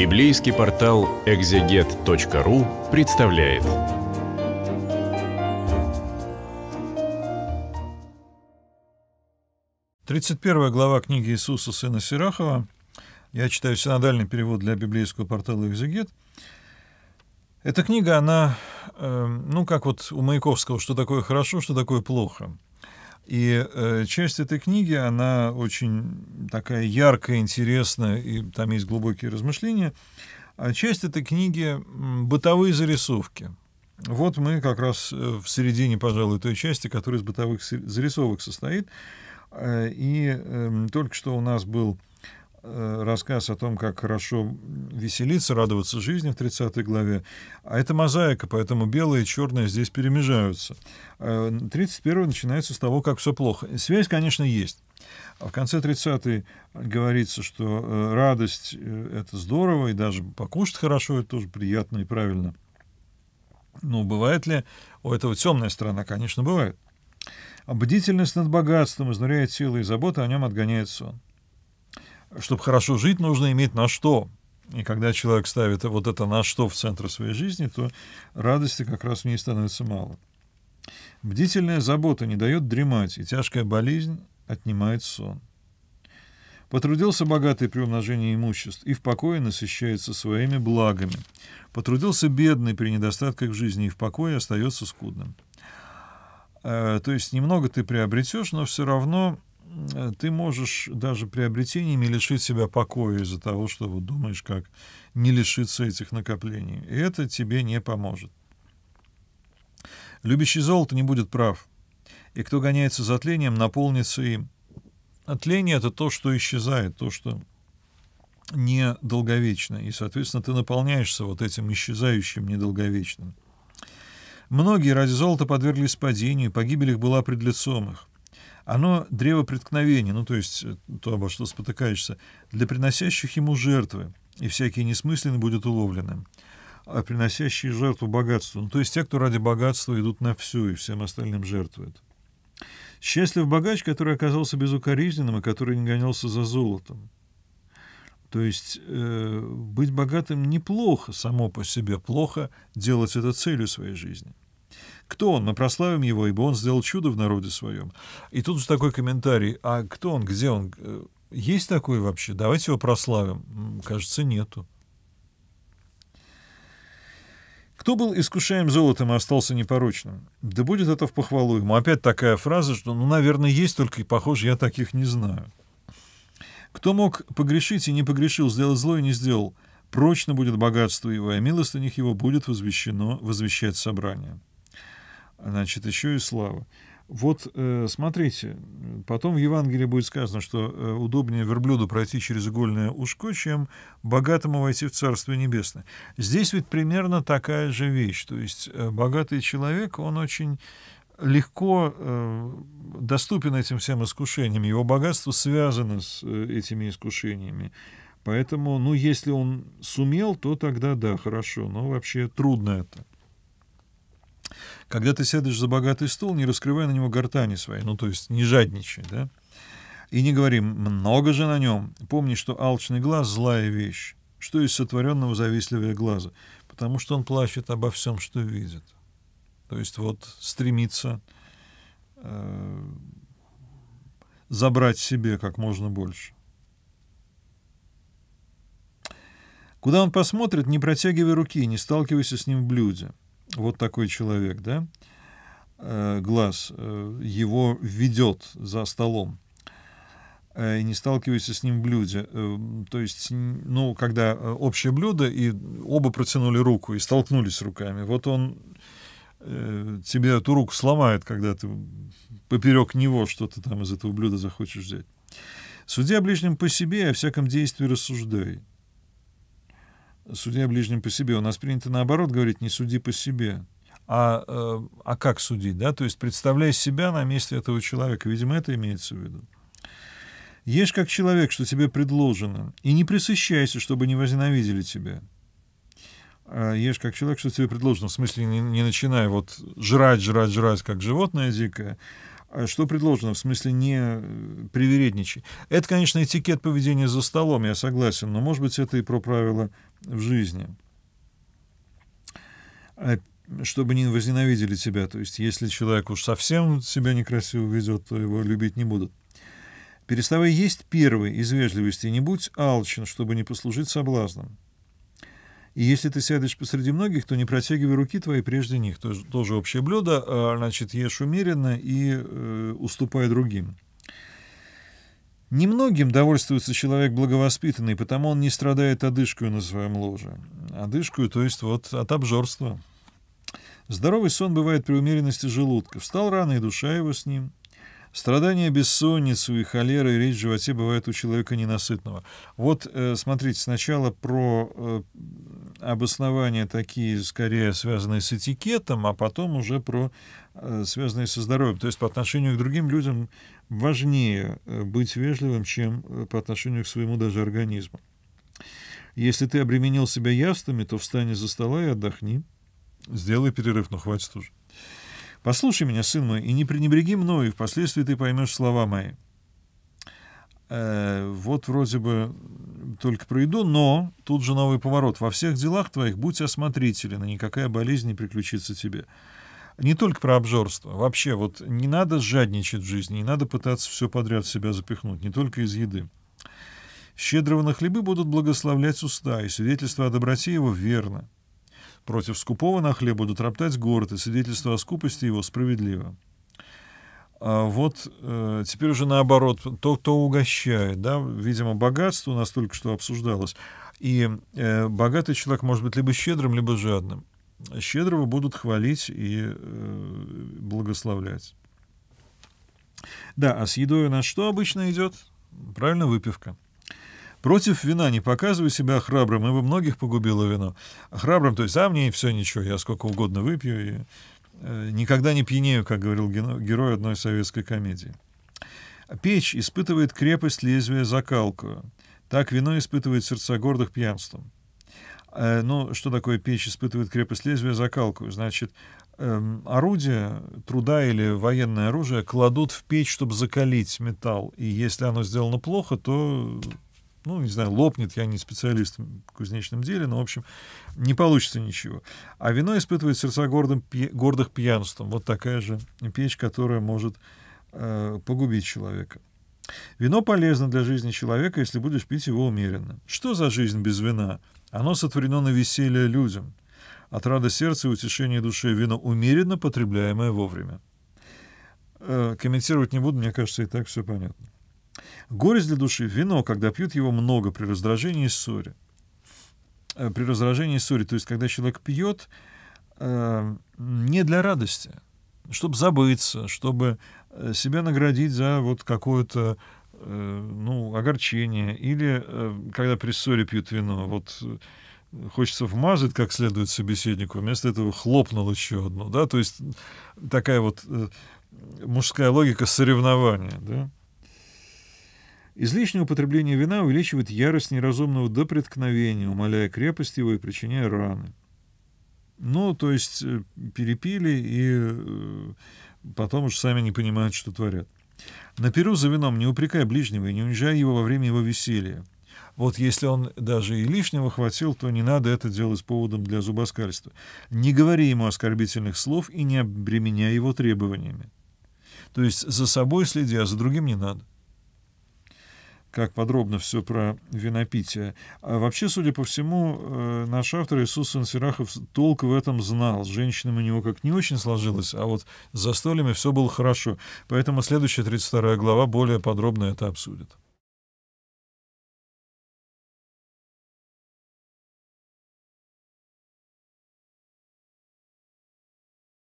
Библейский портал экзегет.ру представляет. Тридцать первая глава книги Иисуса сына Сирахова. Я читаю синодальный перевод для библейского портала «Экзегет». Эта книга, она, э, ну, как вот у Маяковского, что такое хорошо, что такое плохо – и э, часть этой книги, она очень такая яркая, интересная, и там есть глубокие размышления. А часть этой книги — бытовые зарисовки. Вот мы как раз э, в середине, пожалуй, той части, которая из бытовых зарисовок состоит. Э, и э, только что у нас был Э, рассказ о том, как хорошо веселиться, радоваться жизни в 30 главе. А это мозаика, поэтому белое и черное здесь перемежаются. 31 э, начинается с того, как все плохо. Связь, конечно, есть. А в конце 30 говорится, что э, радость — это здорово, и даже покушать хорошо — это тоже приятно и правильно. Но бывает ли у этого темная сторона? Конечно, бывает. А бдительность над богатством изнуряет силы и заботы, о нем отгоняет сон чтобы хорошо жить, нужно иметь на что. И когда человек ставит вот это на что в центр своей жизни, то радости как раз в ней становится мало. Бдительная забота не дает дремать, и тяжкая болезнь отнимает сон. Потрудился богатый при умножении имуществ и в покое насыщается своими благами. Потрудился бедный при недостатках жизни и в покое остается скудным. Э, то есть немного ты приобретешь, но все равно Э, ты можешь даже приобретениями лишить себя покоя из-за того, что вот думаешь, как не лишиться этих накоплений. И это тебе не поможет. Любящий золото не будет прав, и кто гоняется за тлением, наполнится им. А тление — это то, что исчезает, то, что недолговечно. и, соответственно, ты наполняешься вот этим исчезающим недолговечным. Многие ради золота подверглись падению, погибель их была пред лицом их — оно древо преткновения, ну то есть э, то, обо что спотыкаешься, для приносящих ему жертвы, и всякие несмысленные будут уловлены, а приносящие жертву богатству, ну то есть те, кто ради богатства идут на всю и всем остальным жертвуют. Счастлив богач, который оказался безукоризненным и который не гонялся за золотом. То есть э, быть богатым неплохо само по себе, плохо делать это целью своей жизни. Кто он? Мы прославим его, ибо он сделал чудо в народе своем. И тут же такой комментарий. А кто он? Где он? Э, есть такой вообще? Давайте его прославим. Кажется, нету. Кто был искушаем золотом и остался непорочным? Да будет это в похвалу ему. Опять такая фраза, что, ну, наверное, есть, только, и похоже, я таких не знаю. Кто мог погрешить и не погрешил, сделать зло и не сделал, прочно будет богатство его, и у них его будет возвещено, возвещать собрание значит, еще и слава. Вот э, смотрите, потом в Евангелии будет сказано, что э, удобнее верблюду пройти через игольное ушко, чем богатому войти в Царство Небесное. Здесь ведь примерно такая же вещь. То есть э, богатый человек, он очень легко доступен этим всем искушениям. Его богатство связано с этими искушениями. Поэтому, ну, если он сумел, то тогда да, хорошо. Но вообще трудно это. Когда ты сядешь за богатый стол, не раскрывай на него гортани свои, ну, то есть не жадничай, да? И не говори «много же на нем». Помни, что алчный глаз — злая вещь, что из сотворенного завистливое глаза, потому что он плачет обо всем, что видит. То есть вот стремится э, забрать себе как можно больше. Куда он посмотрит, не протягивай руки, не сталкивайся с ним в блюде вот такой человек, да, э, глаз, э, его ведет за столом, э, и не сталкивается с ним в блюде. то есть, ну, когда общее блюдо, и оба протянули руку и столкнулись руками, вот он тебе эту руку сломает, когда ты поперек него что-то там из этого блюда захочешь взять. Суди о ближнем по себе, о всяком действии рассуждай судья ближним по себе. У нас принято наоборот говорить, не суди по себе. А, э, а как судить, да? То есть представляя себя на месте этого человека, видимо, это имеется в виду. Ешь как человек, что тебе предложено, и не присыщайся, чтобы не возненавидели тебя. А, ешь как человек, что тебе предложено. В смысле, не, не начинай вот жрать, жрать, жрать, как животное дикое, а что предложено, в смысле не э, привередничай. Это, конечно, этикет поведения за столом, я согласен, но, может быть, это и про правила в жизни, а, чтобы не возненавидели тебя. То есть, если человек уж совсем себя некрасиво ведет, то его любить не будут. Переставай есть первый из вежливости, не будь алчен, чтобы не послужить соблазном. И если ты сядешь посреди многих, то не протягивай руки твои прежде них. то есть тоже общее блюдо, а, значит, ешь умеренно и э, уступай другим. Немногим довольствуется человек благовоспитанный, потому он не страдает одышкой на своем ложе. одышкой, то есть вот от обжорства. Здоровый сон бывает при умеренности желудка. Встал рано, и душа его с ним. Страдания бессонницу и холеры и речь в животе бывает у человека ненасытного. Вот, э, смотрите, сначала про э, обоснования такие, скорее, связанные с этикетом, а потом уже про э, связанные со здоровьем. То есть по отношению к другим людям важнее быть вежливым, чем по отношению к своему даже организму. Если ты обременил себя яствами, то встань за стола и отдохни. Сделай перерыв, но ну, хватит уже. Послушай меня, сын мой, и не пренебреги мною, и впоследствии ты поймешь слова мои. Э, вот вроде бы только пройду, но тут же новый поворот. Во всех делах твоих будь осмотрителен, и никакая болезнь не приключится тебе. Не только про обжорство. Вообще, вот не надо жадничать в жизни, не надо пытаться все подряд в себя запихнуть, не только из еды. Щедрого на хлебы будут благословлять уста, и свидетельство о доброте его верно. Против скупого на хлеб будут роптать город, и свидетельство о скупости его справедливо. А вот э, теперь уже наоборот, то, кто угощает, да, видимо, богатство настолько, что обсуждалось. И э, богатый человек может быть либо щедрым, либо жадным. Щедрого будут хвалить и э, благословлять. Да, а с едой у нас что обычно идет? Правильно, выпивка. Против вина не показывай себя храбрым, ибо многих погубило вино. Храбрым, то есть, а мне и все ничего, я сколько угодно выпью и э, никогда не пьянею, как говорил герой одной советской комедии. Печь испытывает крепость лезвия закалку. Так вино испытывает сердца гордых пьянством. Э, ну, что такое печь испытывает крепость лезвия закалку? Значит, эм, орудие труда или военное оружие кладут в печь, чтобы закалить металл. И если оно сделано плохо, то ну, не знаю, лопнет, я не специалист в кузнечном деле, но, в общем, не получится ничего. А вино испытывает сердца гордым, пья, гордых пьянством. Вот такая же печь, которая может э, погубить человека. Вино полезно для жизни человека, если будешь пить его умеренно. Что за жизнь без вина? Оно сотворено на веселье людям. От рада сердца и утешения души вино умеренно потребляемое вовремя. Э, комментировать не буду, мне кажется, и так все понятно. Горесть для души — вино, когда пьют его много при раздражении и ссоре. Э, при раздражении и ссоре, то есть когда человек пьет э, не для радости, чтобы забыться, чтобы э, себя наградить за вот какое-то э, ну, огорчение. Или э, когда при ссоре пьют вино, вот э, хочется вмазать как следует собеседнику, вместо этого хлопнул еще одно. Да? То есть такая вот э, мужская логика соревнования. Да? Излишнее употребление вина увеличивает ярость неразумного до преткновения, умаляя крепость его и причиняя раны. Ну, то есть э, перепили и э, потом уж сами не понимают, что творят. На перу за вином не упрекай ближнего и не унижай его во время его веселья. Вот если он даже и лишнего хватил, то не надо это делать поводом для зубоскальства. Не говори ему оскорбительных слов и не обременяй его требованиями. То есть за собой следи, а за другим не надо как подробно все про винопитие. А вообще, судя по всему, э, наш автор Иисус Сенсирахов толк в этом знал. С женщинами у него как не очень сложилось, а вот за застольями все было хорошо. Поэтому следующая 32 глава более подробно это обсудит.